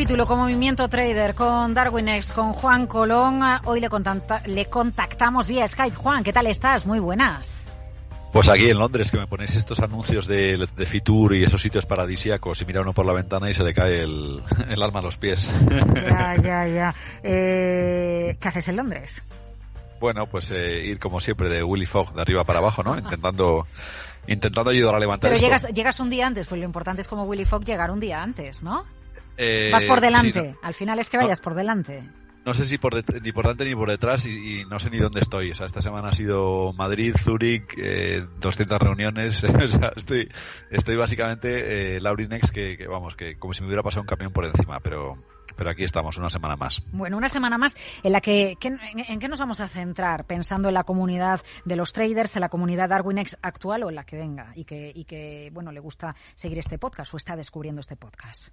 capítulo con Movimiento Trader, con Darwinex, con Juan Colón. Ah, hoy le, le contactamos vía Skype. Juan, ¿qué tal estás? Muy buenas. Pues aquí en Londres, que me ponéis estos anuncios de, Fitur y esos sitios paradisíacos y mira uno por la ventana y se le cae el, el alma a los pies. Ya, ya, ya. Eh, ¿Qué haces en Londres? Bueno, pues eh, ir como siempre de Willy Fogg de arriba para abajo, ¿no? Intentando intentando ayudar a levantar Pero llegas, llegas un día antes, pues lo importante es como Willy Fogg llegar un día antes, ¿no? Eh, Vas por delante, al final es que vayas por delante. No sé si por ni por delante ni por detrás y, no sé ni dónde estoy. O sea, esta semana ha sido Madrid, Zurich, 200 eh, reuniones. estoy, básicamente eh, Laurinex, que, que vamos, que como si me hubiera pasado un camión por encima, pero, pero aquí estamos una semana más. Bueno, una semana más en la que, en, qué nos vamos a centrar pensando en la comunidad de los traders, en la comunidad Darwinex actual o en la que venga y que, y que bueno le gusta seguir este podcast o está descubriendo este podcast.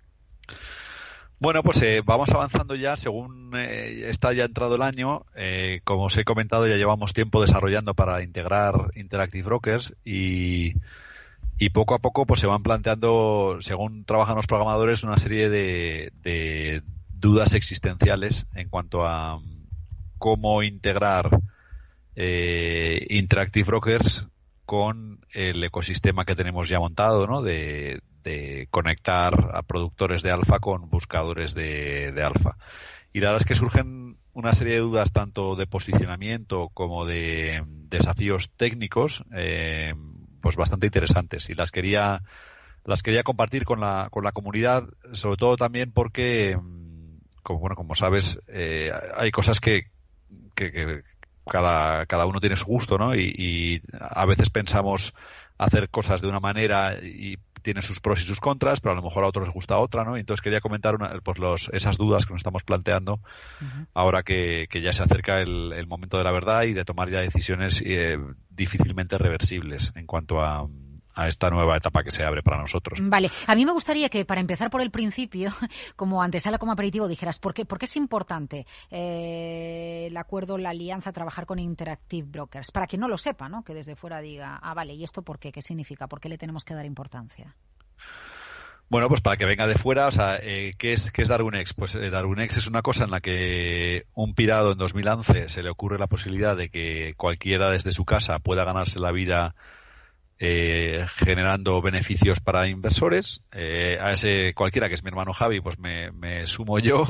Bueno, pues eh, vamos avanzando ya. Según eh, está ya entrado el año, eh, como os he comentado, ya llevamos tiempo desarrollando para integrar Interactive Brokers y, poco a poco pues se van planteando, según trabajan los programadores, una serie de, dudas existenciales en cuanto a cómo integrar Interactive Brokers con el ecosistema que tenemos ya montado, ¿no? De, de conectar a productores de alfa con buscadores de, alfa. Y la verdad es que surgen una serie de dudas tanto de posicionamiento como de mm, desafíos técnicos, eh, pues bastante interesantes. Y las quería, las quería compartir con la, con la comunidad, sobre todo también porque, mm, como, bueno, como sabes, eh, hay cosas que, cada, uno tiene su gusto, ¿no? Y, y, a veces pensamos hacer cosas de una manera y tiene sus pros y sus contras, pero a lo mejor a otros les gusta otra, ¿no? entonces quería comentar pues los, esas dudas que nos estamos planteando ahora que, ya se acerca el, momento de la verdad y de tomar ya decisiones eh, difícilmente reversibles en cuanto a a esta nueva etapa que se abre para nosotros. Vale, a mí me gustaría que para empezar por el principio, como antesala, como aperitivo, dijeras, ¿por qué, por qué es importante eh, el acuerdo, la alianza, trabajar con Interactive Brokers? Para que no lo sepa, ¿no? Que desde fuera diga, ah, vale, ¿y esto por qué? ¿Qué significa? ¿Por qué le tenemos que dar importancia? Bueno, pues para que venga de fuera, o sea, eh, ¿qué, es, ¿qué es Darwinex? Pues eh, un es una cosa en la que un pirado en 2011 se le ocurre la posibilidad de que cualquiera desde su casa pueda ganarse la vida eh, generando beneficios para inversores. Eh, a ese cualquiera que es mi hermano Javi, pues me, sumo yo.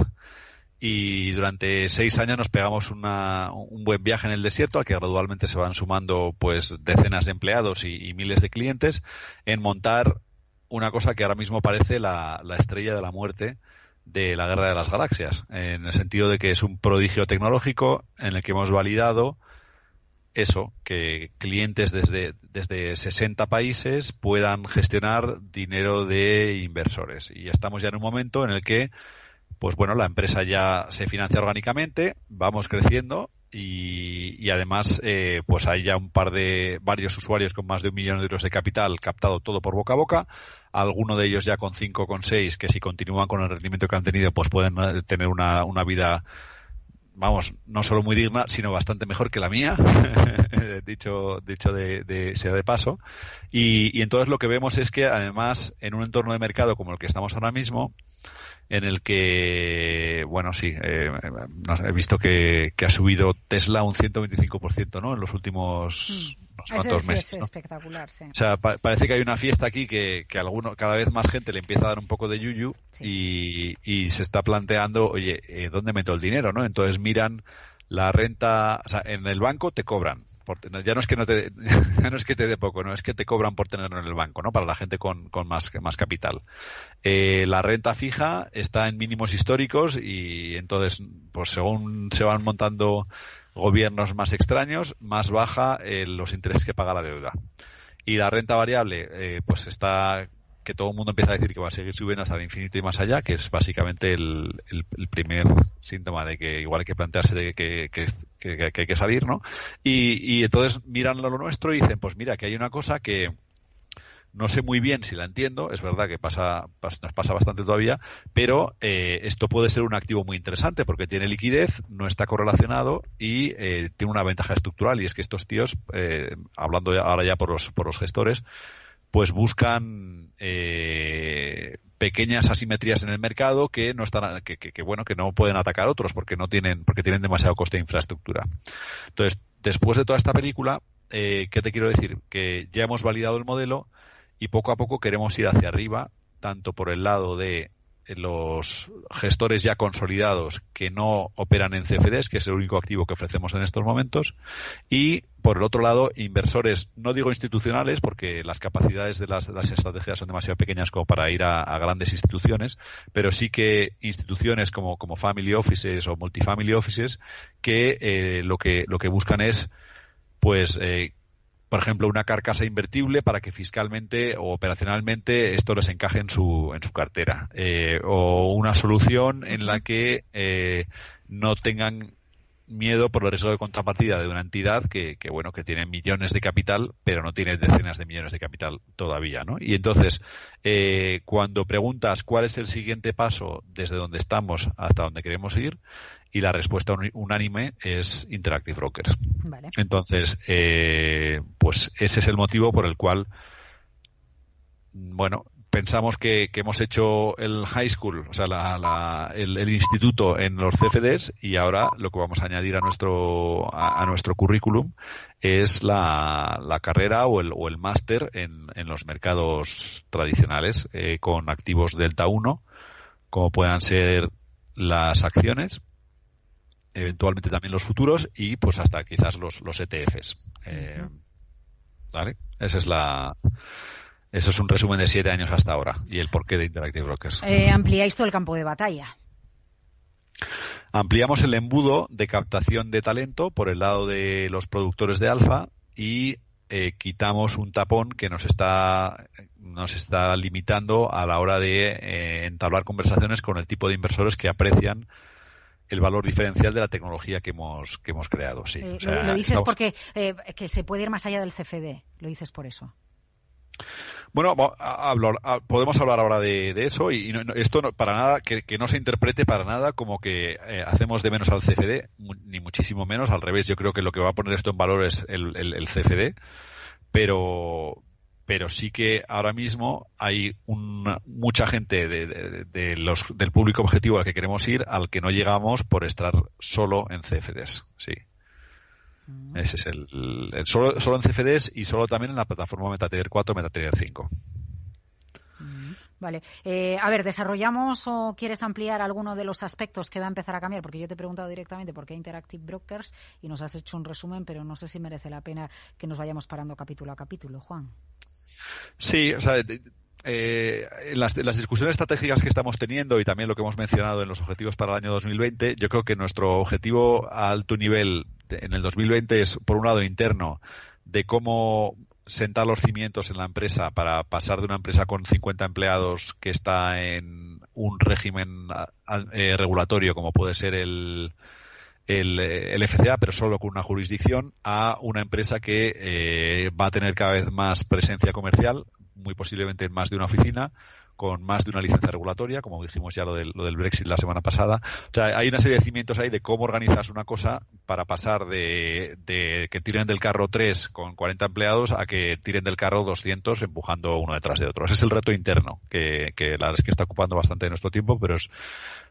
Y durante seis años nos pegamos una, un buen viaje en el desierto, al que gradualmente se van sumando pues decenas de empleados y, miles de clientes, en montar una cosa que ahora mismo parece la, la estrella de la muerte de la guerra de las galaxias, en el sentido de que es un prodigio tecnológico en el que hemos validado eso, que clientes desde, desde 60 países puedan gestionar dinero de inversores. Y estamos ya en un momento en el que, pues bueno, la empresa ya se financia orgánicamente, vamos creciendo y, además, eh, pues hay ya un par de varios usuarios con más de un millón de euros de capital captado todo por boca a boca. Algunos de ellos ya con 5 con 6, que si continúan con el rendimiento que han tenido, pues pueden eh, tener una, una vida vamos, no solo muy digna, sino bastante mejor que la mía, dicho, dicho de, sea de paso. Y, y entonces lo que vemos es que además en un entorno de mercado como el que estamos ahora mismo, en el que, bueno, sí, eh, eh, he visto que, ha subido Tesla un 125%, ¿no? En los últimos... Mm. meses, es espectacular, sí. O sea, parece que hay una fiesta aquí que, que alguno, cada vez más gente le empieza a dar un poco de yuyu y, se está planteando, oye, eh, ¿dónde meto el dinero? ¿no? Entonces miran la renta, o sea, en el banco te cobran, ya no es que no te, ya no es que te dé poco, no es que te cobran por tenerlo en el banco, ¿no? Para la gente con, con más, más capital. Eh, la renta fija está en mínimos históricos y entonces, pues según se van montando gobiernos más extraños, más baja eh, los intereses que paga la deuda. Y la renta variable, eh, pues está que todo el mundo empieza a decir que va a seguir subiendo hasta el infinito y más allá, que es básicamente el, primer síntoma de que igual hay que plantearse de que, hay que salir, ¿no? Y, entonces miran lo nuestro y dicen, pues mira, que hay una cosa que, no sé muy bien si la entiendo, es verdad que pasa, nos pasa bastante todavía, pero eh, esto puede ser un activo muy interesante porque tiene liquidez, no está correlacionado y eh, tiene una ventaja estructural. Y es que estos tíos, eh, hablando ahora ya por los, por los gestores, pues buscan eh, pequeñas asimetrías en el mercado que no están bueno que no pueden atacar otros porque no tienen porque tienen demasiado coste de infraestructura entonces después de toda esta película eh, qué te quiero decir que ya hemos validado el modelo y poco a poco queremos ir hacia arriba tanto por el lado de los gestores ya consolidados que no operan en CFDs, que es el único activo que ofrecemos en estos momentos, y por el otro lado, inversores, no digo institucionales, porque las capacidades de las, estrategias son demasiado pequeñas como para ir a, grandes instituciones, pero sí que instituciones como, como family offices o multifamily offices que eh, lo que lo que buscan es pues eh, por ejemplo, una carcasa invertible para que fiscalmente o operacionalmente esto les encaje en su, en su cartera. Eh, o una solución en la que eh, no tengan miedo por el riesgo de contrapartida de una entidad que, bueno que tiene millones de capital pero no tiene decenas de millones de capital todavía no y entonces eh, cuando preguntas cuál es el siguiente paso desde donde estamos hasta donde queremos ir y la respuesta unánime es Interactive Brokers entonces eh, pues ese es el motivo por el cual bueno, pensamos que, hemos hecho el high school, o sea, el, instituto en los CFDs y ahora lo que vamos a añadir a nuestro, a, nuestro currículum es la, carrera o el, o el máster en, los mercados tradicionales eh, con activos delta 1, como puedan ser las acciones, eventualmente también los futuros y pues hasta quizás los, los ETFs. Eh, ¿Vale? Esa es la eso es un resumen de siete años hasta ahora y el porqué de Interactive Brokers. Eh, ampliáis todo el campo de batalla. Ampliamos el embudo de captación de talento por el lado de los productores de alfa y eh, quitamos un tapón que nos está nos está limitando a la hora de eh, entablar conversaciones con el tipo de inversores que aprecian el valor diferencial de la tecnología que hemos que hemos creado. Sí. lo dices porque que se puede ir más allá del CFD. Lo dices por eso. Bueno, podemos hablar ahora de, eso y, esto para nada, que, no se interprete para nada como que eh, hacemos de menos al CFD, ni muchísimo menos, al revés, yo creo que lo que va a poner esto en valor es el, CFD, pero, pero sí que ahora mismo hay mucha gente los, del público objetivo al que queremos ir al que no llegamos por estar solo en CFDs. Sí. Ese es el, solo, solo, en CFDs y solo también en la plataforma MetaTrader 4, MetaTrader 5. Vale. Eh, a ver, ¿desarrollamos o quieres ampliar alguno de los aspectos que va a empezar a cambiar? Porque yo te he preguntado directamente por qué Interactive Brokers y nos has hecho un resumen, pero no sé si merece la pena que nos vayamos parando capítulo a capítulo, Juan. Sí, o sea, eh, las, en las, discusiones estratégicas que estamos teniendo y también lo que hemos mencionado en los objetivos para el año 2020, yo creo que nuestro objetivo a alto nivel en el 2020 es, por un lado, interno, de cómo sentar los cimientos en la empresa para pasar de una empresa con 50 empleados que está en un régimen eh, regulatorio como puede ser el, el, eh, FCA, pero solo con una jurisdicción, a una empresa que eh, va a tener cada vez más presencia comercial, muy posiblemente en más de una oficina, con más de una licencia regulatoria, como dijimos ya lo del, lo del Brexit la semana pasada. O sea, hay una serie de cimientos ahí de cómo organizas una cosa para pasar de, que tiren del carro tres con 40 empleados a que tiren del carro 200 empujando uno detrás de otro. Ese es el reto interno, que, la que está ocupando bastante de nuestro tiempo, pero es,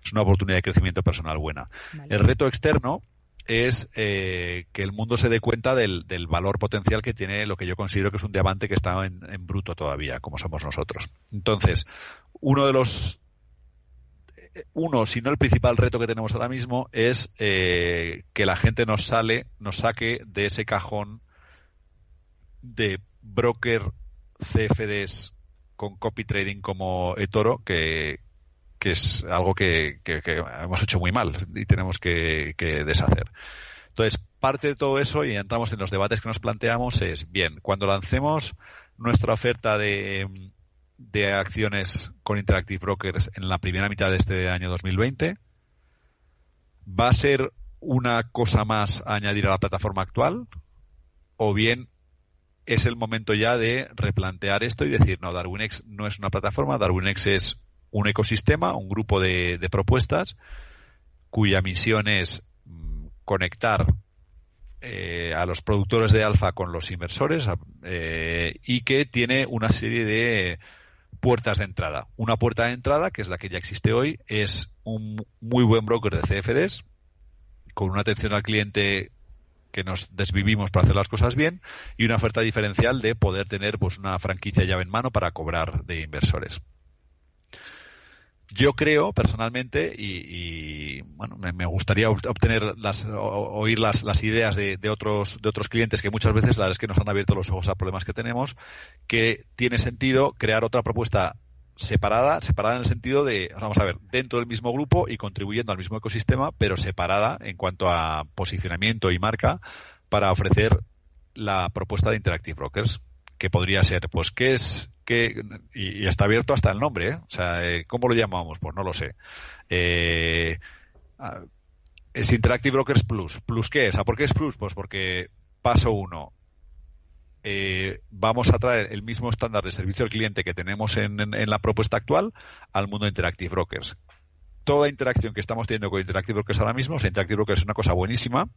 es una oportunidad de crecimiento personal buena. El reto externo es eh, que el mundo se dé cuenta del, valor potencial que tiene lo que yo considero que es un diamante que está en, bruto todavía, como somos nosotros. Entonces, uno de los eh, uno, si no el principal reto que tenemos ahora mismo es eh, que la gente nos sale, nos saque de ese cajón de broker CFDs con copy trading como eToro que, es algo que, hemos hecho muy mal y tenemos que, deshacer. Entonces, parte de todo eso y entramos en los debates que nos planteamos es, bien, cuando lancemos nuestra oferta de, de acciones con Interactive Brokers en la primera mitad de este año 2020, ¿va a ser una cosa más a añadir a la plataforma actual? ¿O bien es el momento ya de replantear esto y decir, no, DarwinX no es una plataforma, DarwinX es un ecosistema, un grupo de, propuestas cuya misión es mm, conectar eh, a los productores de alfa con los inversores eh, y que tiene una serie de puertas de entrada. Una puerta de entrada, que es la que ya existe hoy, es un muy buen broker de CFDs con una atención al cliente que nos desvivimos para hacer las cosas bien y una oferta diferencial de poder tener pues una franquicia llave en mano para cobrar de inversores yo creo personalmente y, bueno me, gustaría obtener las oír las, las ideas de, de, otros de otros clientes que muchas veces la es que nos han abierto los ojos a problemas que tenemos que tiene sentido crear otra propuesta separada separada en el sentido de vamos a ver dentro del mismo grupo y contribuyendo al mismo ecosistema pero separada en cuanto a posicionamiento y marca para ofrecer la propuesta de Interactive Brokers que podría ser pues qué es que y, está abierto hasta el nombre, ¿eh? o sea, eh, ¿cómo lo llamamos? Pues no lo sé. Eh, es Interactive Brokers Plus. ¿Plus qué es? ¿A por qué es Plus? Pues porque paso uno. vamos a traer el mismo estándar de servicio al cliente que tenemos en, en, la propuesta actual al mundo de Interactive Brokers toda interacción que estamos teniendo con Interactive Brokers ahora mismo, o sea, Interactive Brokers es una cosa buenísima,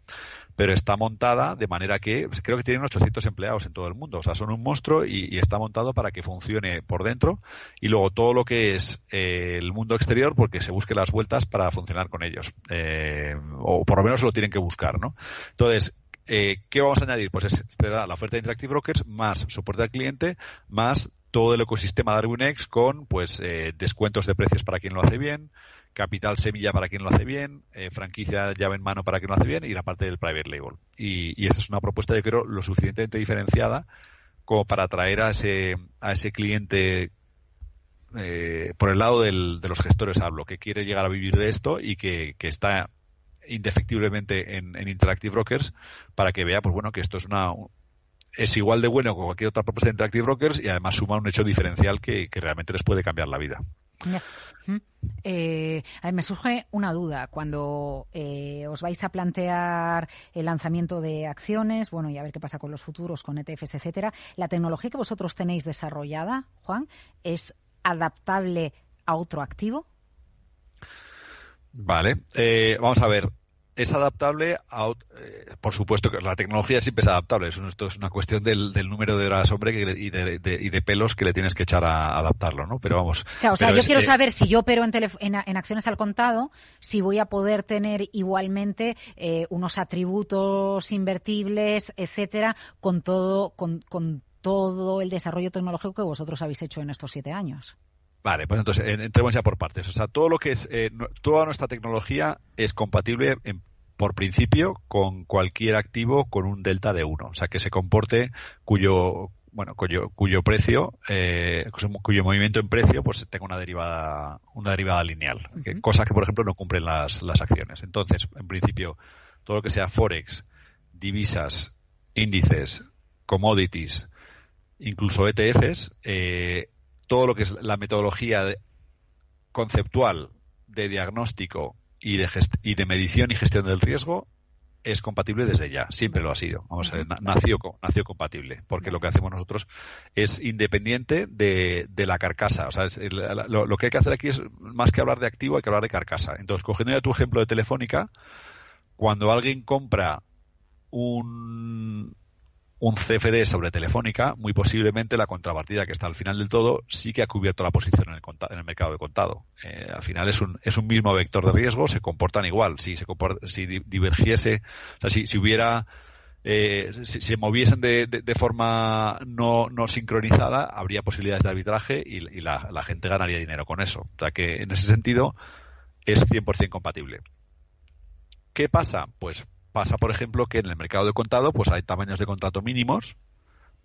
pero está montada de manera que pues, creo que tienen 800 empleados en todo el mundo, o sea, son un monstruo y, está montado para que funcione por dentro y luego todo lo que es eh, el mundo exterior, porque se busque las vueltas para funcionar con ellos, eh, o por lo menos lo tienen que buscar, ¿no? Entonces, eh, ¿Qué vamos a añadir? Pues es, te da la oferta de Interactive Brokers más soporte al cliente, más todo el ecosistema de X con pues descuentos de precios para quien lo hace bien, Capital Semilla para quien lo hace bien, eh, franquicia llave en mano para quien lo hace bien y la parte del private label. Y, y es una propuesta, yo creo, lo suficientemente diferenciada como para atraer a ese, cliente eh, por el lado de los gestores, hablo, que quiere llegar a vivir de esto y que, está indefectiblemente en, Interactive Brokers para que vea, pues bueno, que esto es una es igual de bueno que cualquier otra propuesta de Interactive Brokers y además suma un hecho diferencial que realmente les puede cambiar la vida. Mm. Eh, me surge una duda cuando eh, os vais a plantear el lanzamiento de acciones, bueno, y a ver qué pasa con los futuros, con ETFs, etcétera. La tecnología que vosotros tenéis desarrollada, Juan, es adaptable a otro activo. Vale, eh, vamos a ver es adaptable a, eh, por supuesto que la tecnología siempre es adaptable es es una cuestión del, número de horas hombre y, de, y, de, pelos que le tienes que echar a, adaptarlo no pero vamos yo quiero eh, saber si yo pero en, acciones al contado si voy a poder tener igualmente eh, unos atributos invertibles etcétera con todo con, todo el desarrollo tecnológico que vosotros habéis hecho en estos siete años Vale, pues entonces entremos ya por partes. O sea, todo lo que es toda nuestra tecnología es compatible en, por principio con cualquier activo con un delta de 1, o sea que se comporte cuyo bueno cuyo, cuyo precio eh, cuyo movimiento en precio pues tenga una derivada una derivada lineal, Cosas que por ejemplo no cumplen las, las acciones. Entonces, en principio, todo lo que sea forex, divisas, índices, commodities, incluso ETFs, eh, todo lo que es la metodología conceptual de diagnóstico y de, y de medición y gestión del riesgo es compatible desde ya, siempre lo ha sido. Vamos a ver, nació, compatible, porque lo que hacemos nosotros es independiente de, la carcasa. O sea, lo, lo, que hay que hacer aquí es, más que hablar de activo, hay que hablar de carcasa. Entonces, cogiendo ya tu ejemplo de Telefónica, cuando alguien compra un, un CFD sobre Telefónica, muy posiblemente la contrapartida que está al final del todo sí que ha cubierto la posición en el, mercado de contado. Eh, al final es un, es un mismo vector de riesgo, se comportan igual. Si, se si divergiese, o sea, si, hubiera eh, si, se moviesen de, forma no, sincronizada, habría posibilidades de arbitraje y, la, la, gente ganaría dinero con eso. O sea que en ese sentido es 100% compatible. ¿Qué pasa? Pues Pasa, por ejemplo, que en el mercado de contado, pues hay tamaños de contrato mínimos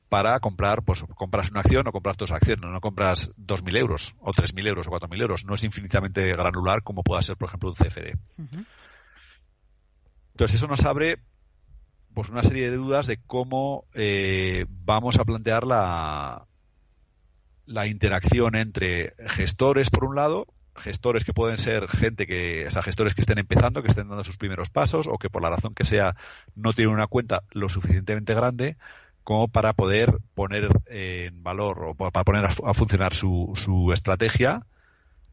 para comprar, pues compras una acción o compras dos acciones, no compras 2.000 euros o 3.000 euros o 4.000 euros. No es infinitamente granular como pueda ser, por ejemplo, un CFD. Entonces, eso nos abre pues una serie de dudas de cómo eh, vamos a plantear la, la interacción entre gestores, por un lado, gestores que pueden ser gente que, o gestores que estén empezando, que estén dando sus primeros pasos o que por la razón que sea no tienen una cuenta lo suficientemente grande como para poder poner en valor o para poner a, funcionar su, estrategia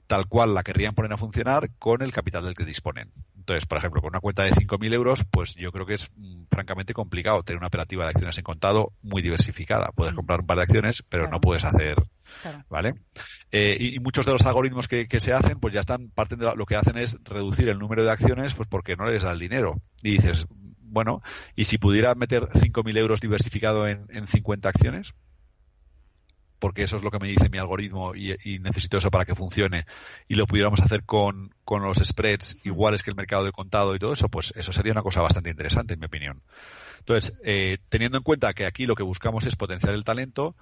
tal cual la querrían poner a funcionar con el capital del que disponen. Entonces, por ejemplo, con una cuenta de 5.000 euros, pues yo creo que es mm, francamente complicado tener una operativa de acciones en contado muy diversificada. Puedes mm. comprar un par de acciones, pero no puedes hacer ¿Vale? Eh, y, muchos de los algoritmos que, se hacen, pues ya están parten de lo que hacen es reducir el número de acciones, pues porque no les da el dinero. Y dices, bueno, ¿y si pudiera meter 5.000 euros diversificado en, en 50 acciones? porque eso es lo que me dice mi algoritmo y, necesito eso para que funcione, y lo pudiéramos hacer con, con, los spreads iguales que el mercado de contado y todo eso, pues eso sería una cosa bastante interesante, en mi opinión. Entonces, eh, teniendo en cuenta que aquí lo que buscamos es potenciar el talento,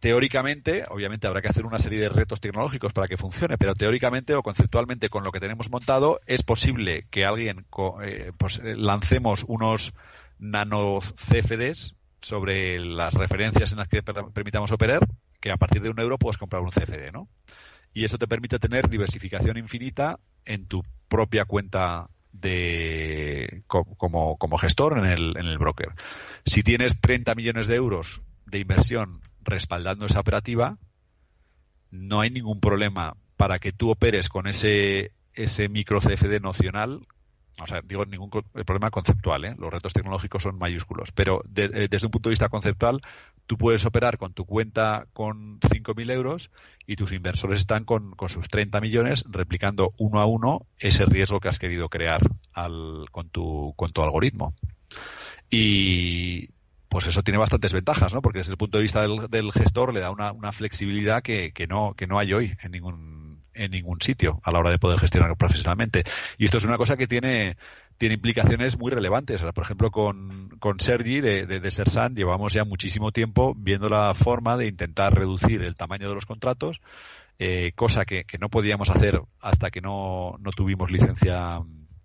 teóricamente, obviamente habrá que hacer una serie de retos tecnológicos para que funcione, pero teóricamente o conceptualmente con lo que tenemos montado es posible que alguien eh, pues, eh, lancemos unos nano CFDs sobre las referencias en las que permitamos operar, que a partir de un euro puedes comprar un CFD, ¿no? Y eso te permite tener diversificación infinita en tu propia cuenta de como, gestor en el, en el broker. Si tienes 30 millones de euros de inversión respaldando esa operativa, no hay ningún problema para que tú operes con ese, ese micro CFD nocional. O sea, digo, ningún problema conceptual, ¿eh? los retos tecnológicos son mayúsculos, pero eh, desde un punto de vista conceptual, tú puedes operar con tu cuenta con 5.000 euros y tus inversores están con, sus 30 millones replicando uno a uno ese riesgo que has querido crear con, tu, con tu algoritmo. Y pues eso tiene bastantes ventajas, ¿no? Porque desde el punto de vista del, gestor le da una, flexibilidad que, no, que no hay hoy en ningún, en ningún sitio a la hora de poder gestionar profesionalmente. Y esto es una cosa que tiene, tiene implicaciones muy relevantes. por ejemplo, con, con Sergi de, de, Sersan llevamos ya muchísimo tiempo viendo la forma de intentar reducir el tamaño de los contratos, eh, cosa que, no podíamos hacer hasta que no, no tuvimos licencia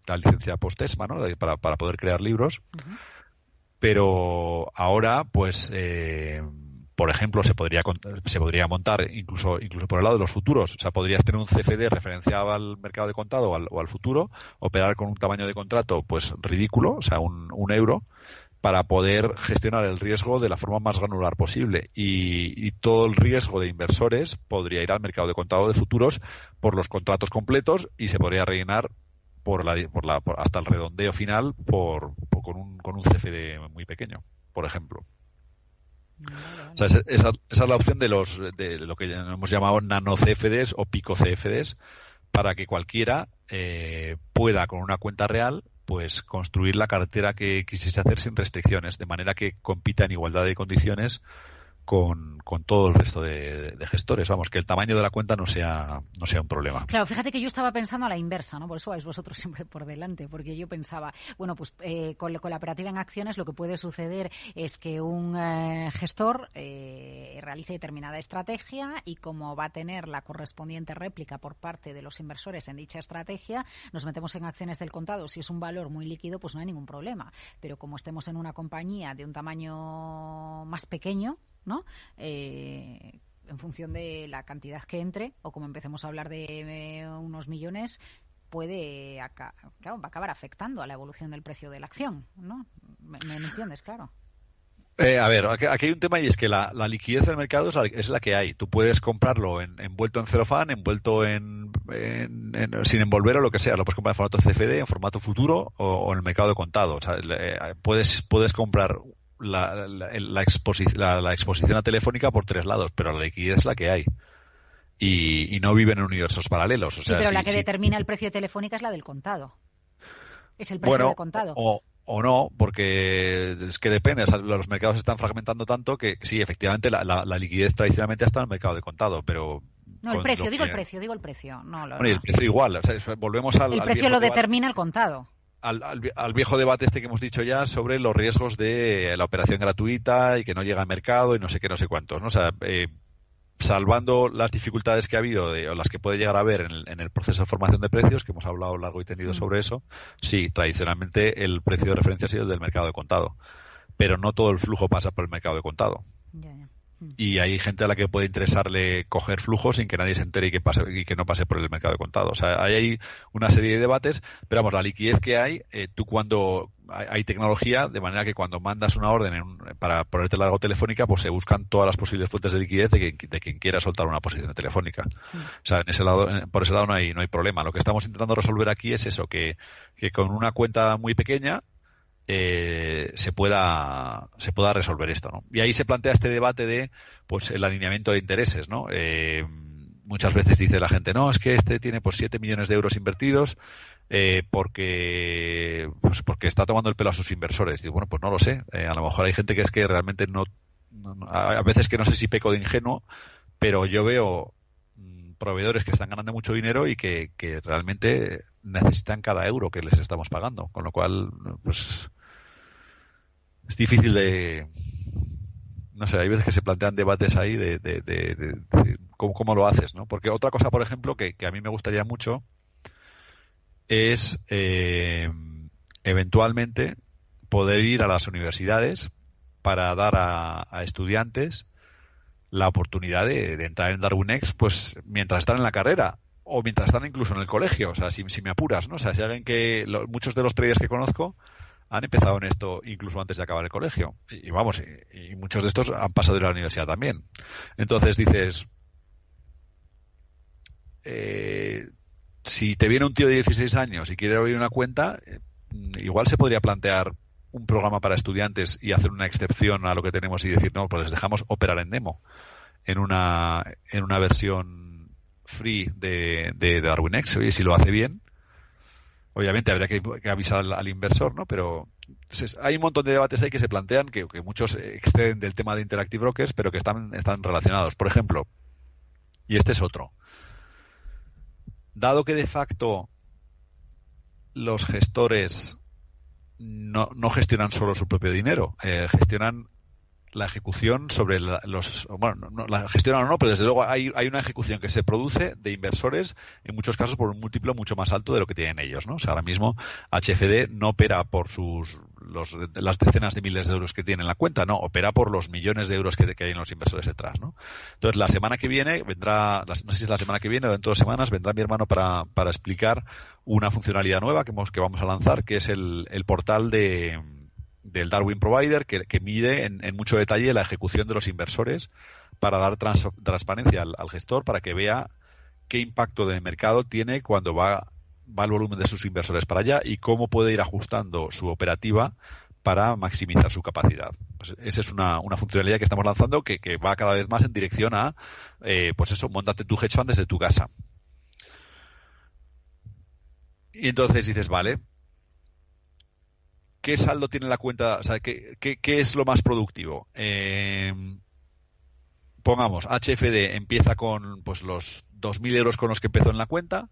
la licencia post ¿no? Para, para poder crear libros pero ahora, pues, eh, por ejemplo, se podría, se podría montar incluso, incluso por el lado de los futuros. O sea, podrías tener un CFD referenciado al mercado de contado o al, futuro, operar con un tamaño de contrato, pues, ridículo, o sea, un, euro, para poder gestionar el riesgo de la forma más granular posible. Y, y, todo el riesgo de inversores podría ir al mercado de contado de futuros por los contratos completos y se podría rellenar por la, por la hasta el redondeo final por, con, un, con un CFD muy pequeño, por ejemplo. esa, es la opción de, los, de lo que hemos llamado nano CFDs o pico CFDs para que cualquiera eh, pueda con una cuenta real pues construir la cartera que quisiese hacer sin restricciones, de manera que compita en igualdad de condiciones con, con todo el resto de, gestores. Vamos, que el tamaño de la cuenta no sea, no sea un problema. Claro, fíjate que yo estaba pensando a la inversa, ¿no? Por eso vais vosotros siempre por delante, porque yo pensaba, bueno, pues eh, con, la operativa en acciones lo que puede suceder es que un eh, gestor eh, realice determinada estrategia y como va a tener la correspondiente réplica por parte de los inversores en dicha estrategia, nos metemos en acciones del contado. Si es un valor muy líquido, pues no hay ningún problema. Pero como estemos en una compañía de un tamaño más pequeño, ¿no? Eh, en función de la cantidad que entre, o como empecemos a hablar de eh, unos millones, puede va a acabar afectando a la evolución del precio de la acción, ¿no? ¿Me, entiendes? Claro. Eh, a ver, aquí hay un tema y es que la, liquidez del mercado es la, que hay. Tú puedes comprarlo en, envuelto en celofán, envuelto en, sin envolver o lo que sea. Lo puedes comprar en formato CFD, en formato futuro o, en el mercado de contado. puedes, puedes comprar la, la, la, exposición a Telefónica por tres lados, pero la liquidez es la que hay. Y, no viven en universos paralelos. O sea, pero la que determina el precio de Telefónica es la del contado. Es el precio del contado. O, o no, porque es que depende. los mercados están fragmentando tanto que sí, efectivamente, la, liquidez tradicionalmente está en el mercado de contado, pero. No, el precio, digo el precio, digo el precio. No, el precio igual. volvemos al. El precio lo determina el contado al, viejo debate este que hemos dicho ya sobre los riesgos de la operación gratuita y que no llega al mercado y no sé qué, no sé cuántos, ¿no? O sea, eh, salvando las dificultades que ha habido o las que puede llegar a haber en el, proceso de formación de precios, que hemos hablado largo y tendido mm. sobre eso, sí, tradicionalmente el precio de referencia ha sido el del mercado de contado, pero no todo el flujo pasa por el mercado de contado y hay gente a la que puede interesarle coger flujos sin que nadie se entere y que, pase, y que no pase por el mercado de contado. O sea, hay una serie de debates, pero vamos, la liquidez que hay, eh, tú cuando hay, tecnología, de manera que cuando mandas una orden en para ponerte largo telefónica, pues se buscan todas las posibles fuentes de liquidez de quien, quiera soltar una posición telefónica. O sea, por ese lado no hay, no hay problema. Lo que estamos intentando resolver aquí es eso, que con una cuenta muy pequeña eh, se pueda se pueda resolver esto ¿no? y ahí se plantea este debate de pues el alineamiento de intereses no eh, muchas veces dice la gente no es que este tiene pues 7 millones de euros invertidos eh, porque pues porque está tomando el pelo a sus inversores y bueno pues no lo sé eh, a lo mejor hay gente que es que realmente no, a veces que no sé si peco de ingenuo pero yo veo mm, proveedores que están ganando mucho dinero y que, que, realmente necesitan cada euro que les estamos pagando. Con lo cual, pues es difícil de, no sé, hay veces que se plantean debates ahí de, cómo, lo haces, ¿no? Porque otra cosa, por ejemplo, que, a mí me gustaría mucho es eh, eventualmente poder ir a las universidades para dar a, estudiantes la oportunidad de, entrar en DarwinX pues mientras están en la carrera o mientras están incluso en el colegio, o sea, si, me apuras, ¿no? O sea, si alguien que muchos de los traders que conozco han empezado en esto incluso antes de acabar el colegio. Y, vamos, y, muchos de estos han pasado de la universidad también. Entonces dices, eh, si te viene un tío de 16 años y quiere abrir una cuenta, eh, igual se podría plantear un programa para estudiantes y hacer una excepción a lo que tenemos y decir, no, pues les dejamos operar en demo en una, en una versión free de, de, Darwin X. si lo hace bien, Obviamente habría que, avisar al, inversor, ¿no? Pero hay un montón de debates ahí que se plantean, que, muchos exceden del tema de Interactive Brokers, pero que están, están relacionados. Por ejemplo, y este es otro. Dado que de facto los gestores no, gestionan solo su propio dinero, eh, gestionan la ejecución sobre los, bueno, la gestión o no, pero desde luego hay, hay, una ejecución que se produce de inversores, en muchos casos por un múltiplo mucho más alto de lo que tienen ellos, ¿no? O sea, ahora mismo HFD no opera por sus, las decenas de miles de euros que tienen en la cuenta, no, opera por los millones de euros que, que hay en los inversores detrás, ¿no? Entonces, la semana que viene vendrá, no sé si es la semana que viene o dentro de semanas, vendrá mi hermano para, para explicar una funcionalidad nueva que, hemos, que vamos a lanzar, que es el, el portal de del Darwin Provider que, mide en, mucho detalle la ejecución de los inversores para dar transparencia al, gestor para que vea qué impacto de mercado tiene cuando va, va el volumen de sus inversores para allá y cómo puede ir ajustando su operativa para maximizar su capacidad. Pues esa es una, funcionalidad que estamos lanzando que, va cada vez más en dirección a, eh, pues eso, montate tu hedge fund desde tu casa. Y entonces dices, vale, ¿qué saldo tiene la cuenta? sea, ¿qué, es lo más productivo? Eh, pongamos, HFD empieza con pues, los 2.000 euros con los que empezó en la cuenta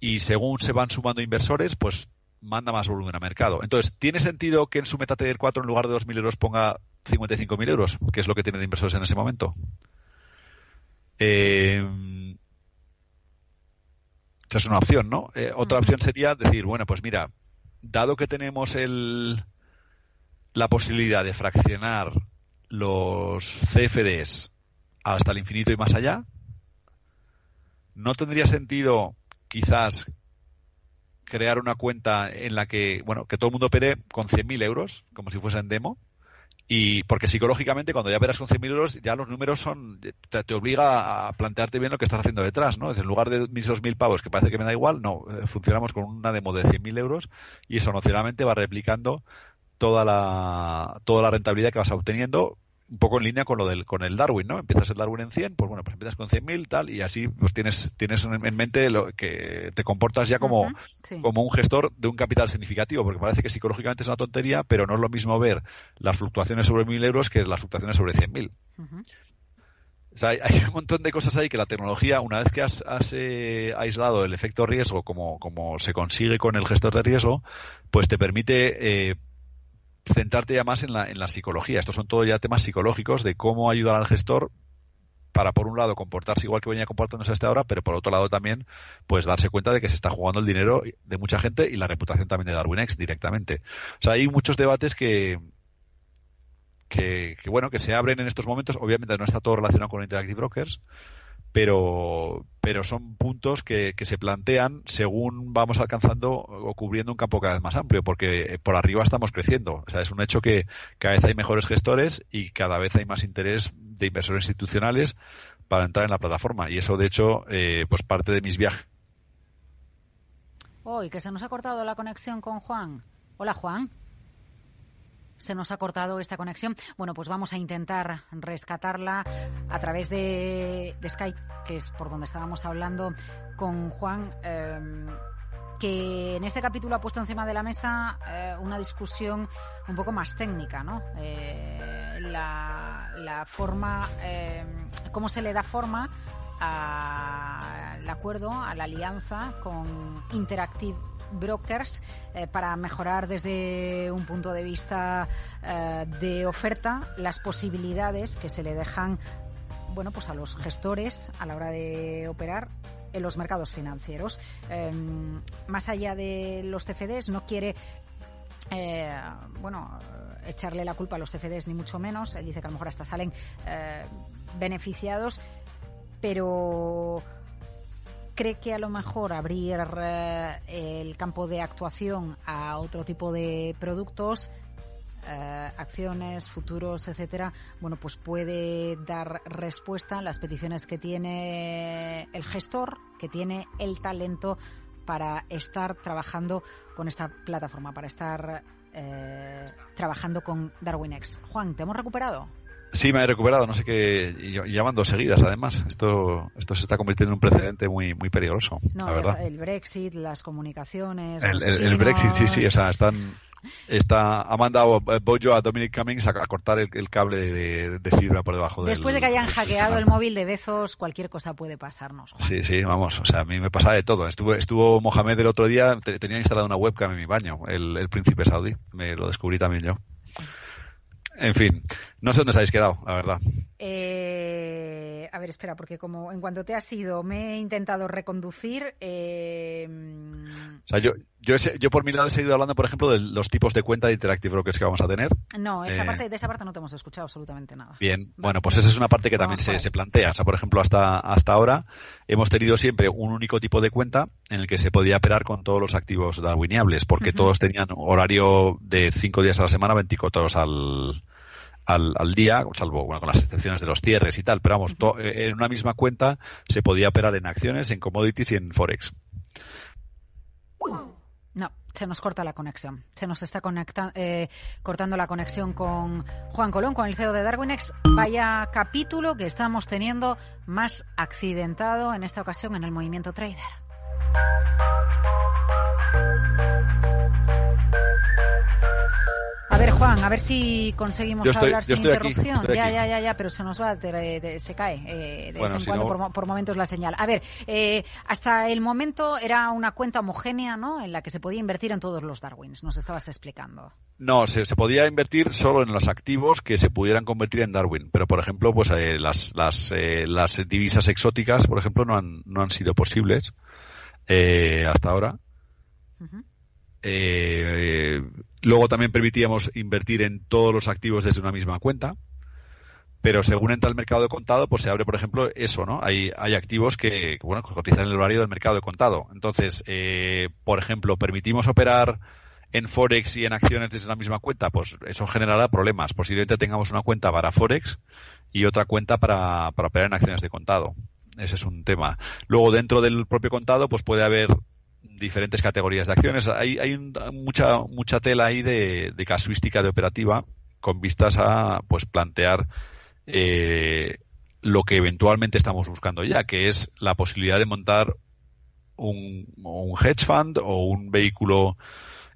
y según se van sumando inversores, pues manda más volumen a mercado. Entonces, ¿tiene sentido que en su MetaTrader 4 en lugar de 2.000 euros ponga 55.000 euros, que es lo que tiene de inversores en ese momento? Eh, esa es una opción, ¿no? Eh, otra opción sería decir, bueno, pues mira, dado que tenemos la posibilidad de fraccionar los CFDs hasta el infinito y más allá, ¿no tendría sentido quizás crear una cuenta en la que, bueno, que todo el mundo opere con 100.000 euros, como si fuese en demo? Y porque psicológicamente, cuando ya verás con 100.000 euros, ya los números son. Te, obliga a plantearte bien lo que estás haciendo detrás, ¿no? en lugar de mis 2.000 pavos, que parece que me da igual, no. Eh, funcionamos con una demo de 100.000 euros y eso nocionalmente va replicando toda la, toda la rentabilidad que vas obteniendo un poco en línea con lo del con el Darwin, ¿no? Empiezas el Darwin en 100, pues bueno, pues empiezas con 100.000 tal y así pues tienes tienes en mente lo que te comportas ya como como un gestor de un capital significativo, porque parece que psicológicamente es una tontería, pero no es lo mismo ver las fluctuaciones sobre 1.000 euros que las fluctuaciones sobre 100.000. O sea, hay un montón de cosas ahí que la tecnología, una vez que has, has eh, aislado el efecto riesgo como, como, se consigue con el gestor de riesgo, pues te permite eh, centrarte ya más en la, en la psicología. Estos son todos ya temas psicológicos de cómo ayudar al gestor para por un lado comportarse igual que venía comportándose hasta ahora, pero por otro lado también pues darse cuenta de que se está jugando el dinero de mucha gente y la reputación también de DarwinX directamente. O sea, hay muchos debates que, que, bueno, que se abren en estos momentos. Obviamente no está todo relacionado con Interactive Brokers, pero, pero son puntos que, se plantean según vamos alcanzando o cubriendo un campo cada vez más amplio, porque eh, por arriba estamos creciendo. O sea, es un hecho que cada vez hay mejores gestores y cada vez hay más interés de inversores institucionales para entrar en la plataforma. Y eso, de hecho, eh, pues parte de mis viajes. Hoy, que se nos ha cortado la conexión con Juan. Hola, Juan se nos ha cortado esta conexión. Bueno, pues vamos a intentar rescatarla a través de, Skype, que es por donde estábamos hablando con Juan. Em, que en este capítulo ha puesto encima de la mesa eh, una discusión un poco más técnica, ¿no? Eh, la, la, forma, em, cómo se le da forma al acuerdo, a la alianza con Interactive Brokers eh, para mejorar desde un punto de vista eh, de oferta las posibilidades que se le dejan bueno, pues a los gestores a la hora de operar en los mercados financieros. Em, más allá de los CFDs, no quiere eh, bueno, echarle la culpa a los CFDs, ni mucho menos. Él dice que a lo mejor hasta salen beneficiados, pero ¿cree que a lo mejor abrir eh, el campo de actuación a otro tipo de productos eh, acciones, futuros, etcétera, bueno, pues puede dar respuesta a las peticiones que tiene el gestor, que tiene el talento para estar trabajando con esta plataforma, para estar eh, trabajando con DarwinX. Juan, ¿te hemos recuperado? Sí, me he recuperado, no sé qué, y ya van dos seguidas además. Esto, esto se está convirtiendo en un precedente muy, muy peligroso, no, El Brexit, las comunicaciones. El, Brexit, sí, sí, o sea, están, está, ha mandado eh, Bojo a Dominic Cummings a, cortar el, cable de, fibra por debajo del, Después de que hayan hackeado el móvil de Bezos, cualquier cosa puede pasarnos. Sí, sí, vamos, o sea, a mí me pasa de todo. Estuvo, estuvo Mohamed el otro día, tenía instalada una webcam en mi baño, el, príncipe saudí, me lo descubrí también yo. Sí. En fin, no sé dónde os habéis quedado, la verdad. Eh, a ver, espera, porque como en cuanto te has ido me he intentado reconducir. Em, o sea, yo, yo, por mi lado he seguido hablando, por ejemplo, de los tipos de cuenta de Interactive Brokers que vamos a tener. No, esa eh, parte, de esa parte no te hemos escuchado absolutamente nada. Bien, bueno, pues esa es una parte que también se, plantea. O sea, por ejemplo, hasta, hasta ahora hemos tenido siempre un único tipo de cuenta en el que se podía operar con todos los activos darwiniables, porque todos tenían horario de cinco días a la semana, 24 horas al al, día, salvo con las excepciones de los cierres y tal, pero vamos, eh, en una misma cuenta se podía operar en acciones, en commodities y en forex. No, se nos corta la conexión. Se nos está eh, cortando la conexión con Juan Colón, con el CEO de Darwinex. Vaya capítulo que estamos teniendo más accidentado en esta ocasión en el movimiento trader. A ver, Juan, a ver si conseguimos hablar sin interrupción. ya, ya, ya, ya, pero se nos va, se cae eh, de vez en cuando por, momentos la señal. A ver, eh, hasta el momento era una cuenta homogénea, ¿no? En la que se podía invertir en todos los Darwins, nos estabas explicando. No, se, podía invertir solo en los activos que se pudieran convertir en Darwin, pero por ejemplo, pues eh, las, divisas exóticas, por ejemplo, no han, sido posibles hasta ahora. Eh, luego también permitíamos invertir en todos los activos desde una misma cuenta. Pero según entra el mercado de contado, pues se abre, por ejemplo, eso, ¿no? Hay, hay activos que, bueno, cotizan en el horario del mercado de contado. Entonces, eh, por ejemplo, permitimos operar en Forex y en acciones desde la misma cuenta, pues eso generará problemas. Posiblemente tengamos una cuenta para Forex y otra cuenta para, para operar en acciones de contado. Ese es un tema. Luego, dentro del propio contado, pues puede haber diferentes categorías de acciones. Hay, hay mucha, mucha tela ahí de, casuística de operativa con vistas a pues plantear eh, lo que eventualmente estamos buscando ya, que es la posibilidad de montar un, hedge fund o un vehículo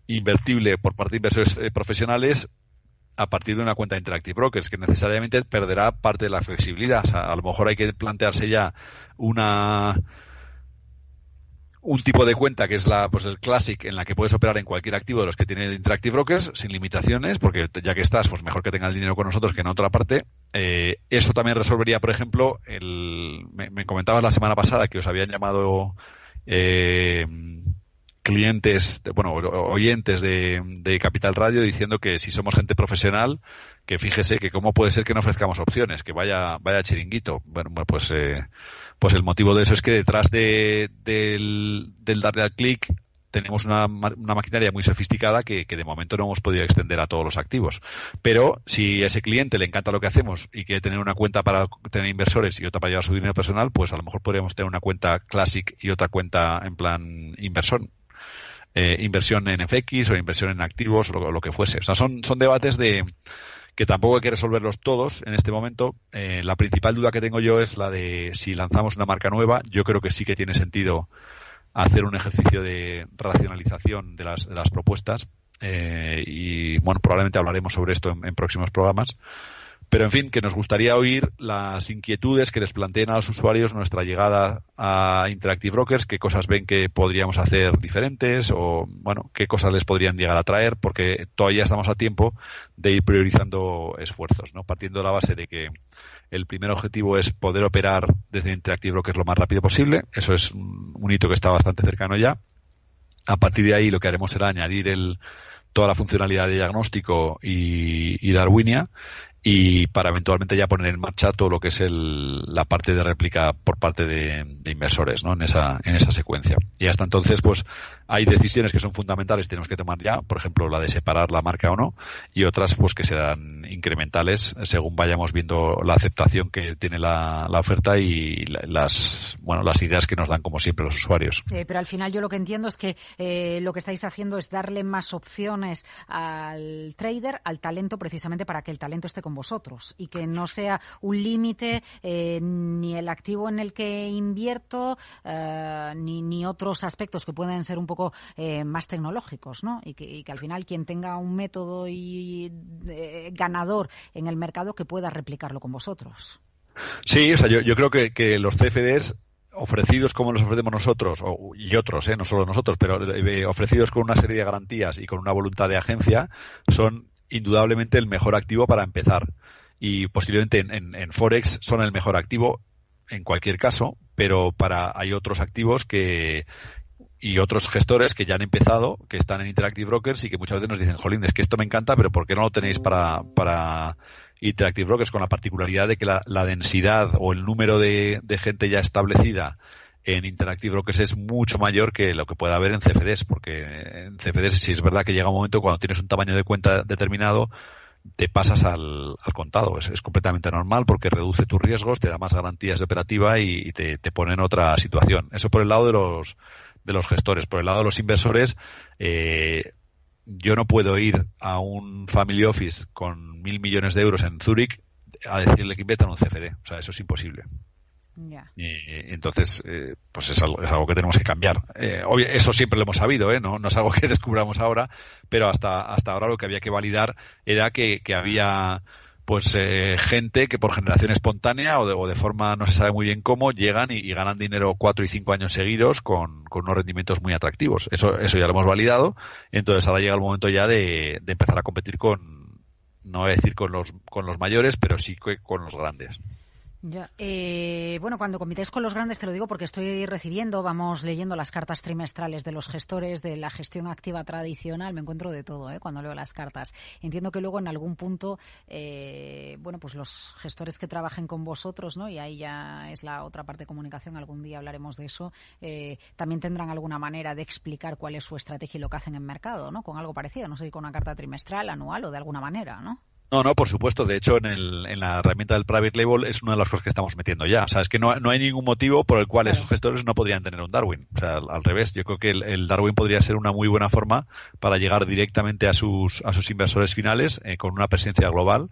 invertible por parte de inversores eh, profesionales a partir de una cuenta de Interactive Brokers, que necesariamente perderá parte de la flexibilidad. a lo mejor hay que plantearse ya una un tipo de cuenta que es la, pues el Classic, en la que puedes operar en cualquier activo de los que tiene Interactive Brokers, sin limitaciones, porque ya que estás, pues mejor que tenga el dinero con nosotros que en otra parte. Eh, eso también resolvería, por ejemplo, me, comentabas la semana pasada que os habían llamado eh, clientes, bueno, oyentes de, Capital Radio diciendo que si somos gente profesional, que fíjese que cómo puede ser que no ofrezcamos opciones, que vaya, vaya chiringuito. Bueno, pues... Eh, pues el motivo de eso es que detrás del, darle al clic tenemos una, maquinaria muy sofisticada que, de momento no hemos podido extender a todos los activos. Pero si a ese cliente le encanta lo que hacemos y quiere tener una cuenta para tener inversores y otra para llevar su dinero personal, pues a lo mejor podríamos tener una cuenta Classic y otra cuenta en plan inversión. Eh, inversión en FX o inversión en activos o lo, que fuese. O sea, son debates de, que tampoco hay que resolverlos todos en este momento. Eh, la principal duda que tengo yo es la de si lanzamos una marca nueva. Yo creo que sí que tiene sentido hacer un ejercicio de racionalización de las, propuestas. Eh, y bueno, probablemente hablaremos sobre esto en próximos programas pero en fin, que nos gustaría oír las inquietudes que les planteen a los usuarios nuestra llegada a Interactive Brokers, qué cosas ven que podríamos hacer diferentes o, bueno, qué cosas les podrían llegar a traer, porque todavía estamos a tiempo de ir priorizando esfuerzos, ¿no? Partiendo de la base de que el primer objetivo es poder operar desde Interactive Brokers lo más rápido posible. Eso es un hito que está bastante cercano ya. A partir de ahí lo que haremos será añadir el, toda la funcionalidad de diagnóstico y, y Darwinia y para eventualmente ya poner en marcha todo lo que es la parte de réplica por parte de, inversores ¿no? en, esa, en esa secuencia. Y hasta entonces, pues hay decisiones que son fundamentales que tenemos que tomar ya, por ejemplo, la de separar la marca o no, y otras pues que serán incrementales según vayamos viendo la aceptación que tiene la, oferta y las, bueno, las ideas que nos dan, como siempre, los usuarios. Eh, pero al final yo lo que entiendo es que eh, lo que estáis haciendo es darle más opciones al trader, al talento, precisamente para que el talento esté vosotros y que no sea un límite eh, ni el activo en el que invierto eh, ni, otros aspectos que pueden ser un poco eh, más tecnológicos, ¿no? Y que, que, al final quien tenga un método y, ganador en el mercado que pueda replicarlo con vosotros. Sí, o sea, yo, yo creo que, los CFDs ofrecidos como los ofrecemos nosotros o, y otros, no solo nosotros, pero ofrecidos con una serie de garantías y con una voluntad de agencia, son indudablemente el mejor activo para empezar. Y posiblemente en, en, Forex son el mejor activo en cualquier caso, pero para hay otros activos que, y otros gestores que ya han empezado, que están en Interactive Brokers y que muchas veces nos dicen, jolín, es que esto me encanta, pero ¿por qué no lo tenéis para, para Interactive Brokers? Con la particularidad de que la, la densidad o el número de, de, gente ya establecida en Interactive Brokers es mucho mayor que lo que puede haber en CFDs, porque en CFDs sí es verdad que llega un momento cuando tienes un tamaño de cuenta determinado, te pasas al, contado. Es, completamente normal porque reduce tus riesgos, te da más garantías de operativa y, te, pone en otra situación. Eso por el lado de los, de los gestores. Por el lado de los inversores, eh, yo no puedo ir a un family office con mil millones de euros en Zurich a decirle que inviertan un CFD. O sea, eso es imposible. Y, entonces, eh, pues es algo, es algo, que tenemos que cambiar. Eh, eso siempre lo hemos sabido, ¿eh? no, es algo que descubramos ahora, pero hasta, hasta ahora lo que había que validar era que, había pues gente que por generación espontánea o de, forma no se sabe muy bien cómo llegan y, ganan dinero cuatro y cinco años seguidos con, unos rendimientos muy atractivos. Eso, eso ya lo hemos validado. Entonces ahora llega el momento ya de, empezar a competir con, no voy a decir con los, con los mayores, pero sí con los grandes. Ya. Eh, bueno, cuando comitéis con los grandes, te lo digo porque estoy recibiendo, vamos leyendo las cartas trimestrales de los gestores, de la gestión activa tradicional, me encuentro de todo eh, cuando leo las cartas. Entiendo que luego en algún punto, eh, bueno, pues los gestores que trabajen con vosotros, ¿no? Y ahí ya es la otra parte de comunicación, algún día hablaremos de eso, también tendrán alguna manera de explicar cuál es su estrategia y lo que hacen en mercado, ¿no? Con algo parecido, no sé con una carta trimestral, anual o de alguna manera, ¿no? No, no, por supuesto. De hecho, en, el, en, la herramienta del Private Label es una de las cosas que estamos metiendo ya. O sea, es que no, no hay ningún motivo por el cual esos gestores no podrían tener un Darwin. O sea, al, revés, yo creo que el, el, Darwin podría ser una muy buena forma para llegar directamente a sus, a sus inversores finales eh, con una presencia global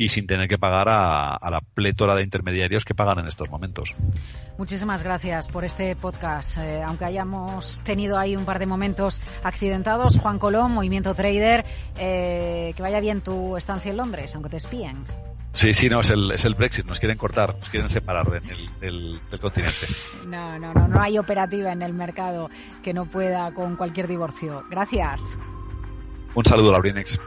y sin tener que pagar a, la plétora de intermediarios que pagan en estos momentos. Muchísimas gracias por este podcast. Eh, aunque hayamos tenido ahí un par de momentos accidentados, Juan Colón, Movimiento Trader, eh, que vaya bien tu estancia en Londres, aunque te espien. Sí, sí, no, es el, es el Brexit, nos quieren cortar, nos quieren separar del, del, continente. No, no, no, no hay operativa en el mercado que no pueda con cualquier divorcio. Gracias. Un saludo, Laurinex.